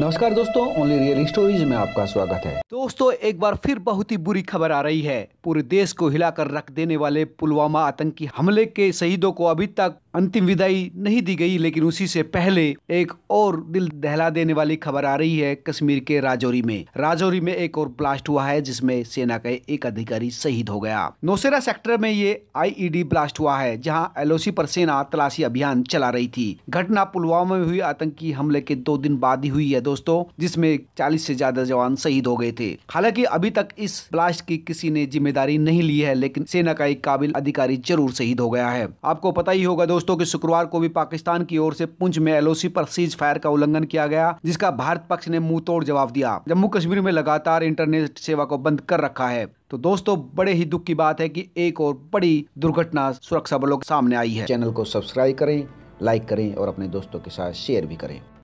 नमस्कार दोस्तों only real stories में आपका स्वागत है दोस्तों एक बार फिर बहुत ही बुरी खबर आ रही है पूरे देश को हिलाकर रख देने वाले पुलवामा आतंकी हमले के शहीदों को अभी तक अंतिम विदाई नहीं दी गई लेकिन उसी से पहले एक और दिल दहला देने वाली खबर आ रही है कश्मीर के राजौरी में राजौरी में एक और ब्लास्ट हुआ है जिसमें सेना का एक अधिकारी शहीद हो गया नौसेरा सेक्टर में ये आईईडी ब्लास्ट हुआ है जहां एलओसी पर सेना तलाशी अभियान चला रही थी घटना पुलवामा में हुई आतंकी हमले के दो दिन बाद ही हुई है दोस्तों जिसमें चालीस से ज्यादा जवान शहीद हो गए थे हालांकि अभी तक इस ब्लास्ट की किसी ने जिम्मेदारी नहीं ली है लेकिन सेना का एक काबिल अधिकारी जरूर शहीद हो गया है आपको पता ही होगा दोस्तों दोस्तों कि शुक्रवार को भी पाकिस्तान की ओर से पुंछ में एलओसी पर सीज फायर का उल्लंघन किया गया जिसका भारत पक्ष ने मुंहतोड़ जवाब दिया जम्मू कश्मीर में लगातार इंटरनेट सेवा को बंद कर रखा है तो दोस्तों बड़े ही दुख की बात है कि एक और बड़ी दुर्घटना सुरक्षा बलों के सामने आई है चैनल को सब्सक्राइब करें लाइक करें और अपने दोस्तों के साथ शेयर भी करें